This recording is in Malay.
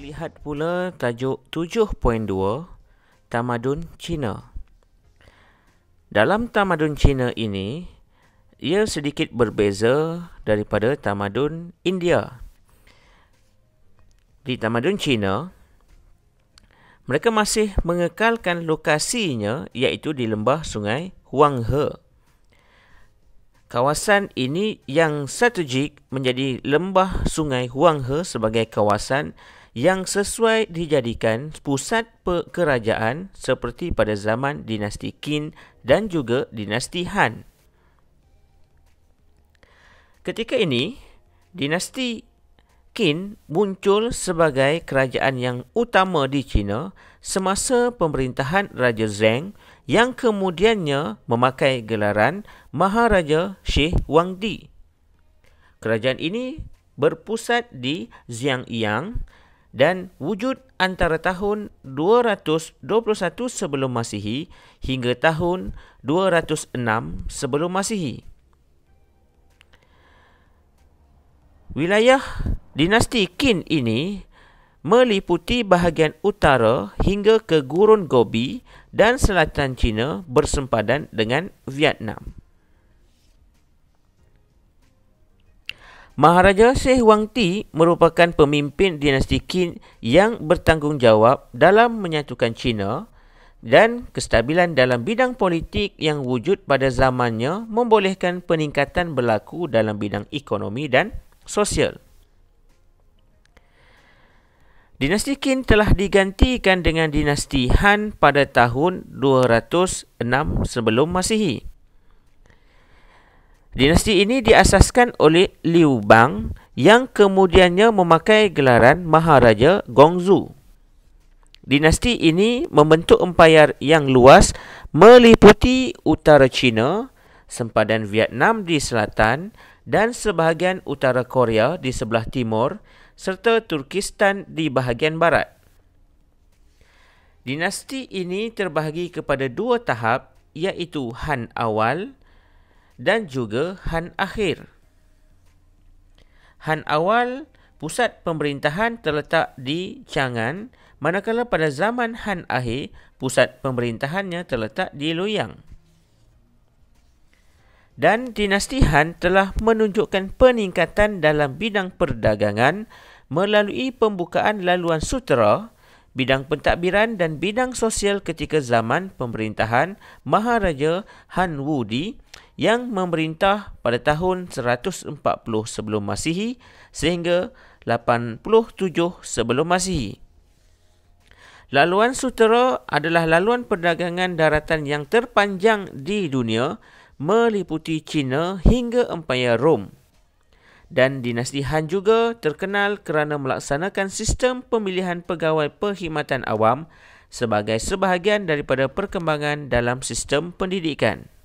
Lihat pula tajuk 7.2 Tamadun Cina. Dalam tamadun Cina ini, ia sedikit berbeza daripada tamadun India. Di tamadun Cina, mereka masih mengekalkan lokasinya iaitu di lembah sungai Huanghe. Kawasan ini yang strategik menjadi lembah sungai Huanghe sebagai kawasan yang sesuai dijadikan pusat kerajaan seperti pada zaman dinasti Qin dan juga dinasti Han. Ketika ini, dinasti Qin muncul sebagai kerajaan yang utama di China semasa pemerintahan Raja Zheng yang kemudiannya memakai gelaran Maharaja Sheikh Wang Di. Kerajaan ini berpusat di Xiangyang dan wujud antara tahun 221 sebelum Masihi hingga tahun 206 sebelum Masihi. Wilayah dinasti Qin ini meliputi bahagian utara hingga ke Gurun Gobi dan selatan China bersempadan dengan Vietnam. Maharaja Seh Wang Ti merupakan pemimpin dinasti Qin yang bertanggungjawab dalam menyatukan China dan kestabilan dalam bidang politik yang wujud pada zamannya membolehkan peningkatan berlaku dalam bidang ekonomi dan sosial. Dinasti Qin telah digantikan dengan dinasti Han pada tahun 206 sebelum Masihi. Dinasti ini diasaskan oleh Liu Bang yang kemudiannya memakai gelaran Maharaja Gongzu. Dinasti ini membentuk empayar yang luas meliputi utara China, sempadan Vietnam di selatan dan sebahagian utara Korea di sebelah timur serta Turkistan di bahagian barat. Dinasti ini terbahagi kepada dua tahap iaitu Han awal dan juga Han akhir. Han awal, pusat pemerintahan terletak di Chang'an, manakala pada zaman Han akhir, pusat pemerintahannya terletak di Luoyang dan dinasti Han telah menunjukkan peningkatan dalam bidang perdagangan melalui pembukaan laluan sutera, bidang pentadbiran dan bidang sosial ketika zaman pemerintahan Maharaja Han Wudi yang memerintah pada tahun 140 sebelum Masihi sehingga 87 sebelum Masihi. Laluan sutera adalah laluan perdagangan daratan yang terpanjang di dunia meliputi China hingga Empire Rom. Dan dinasti Han juga terkenal kerana melaksanakan sistem pemilihan pegawai perkhidmatan awam sebagai sebahagian daripada perkembangan dalam sistem pendidikan.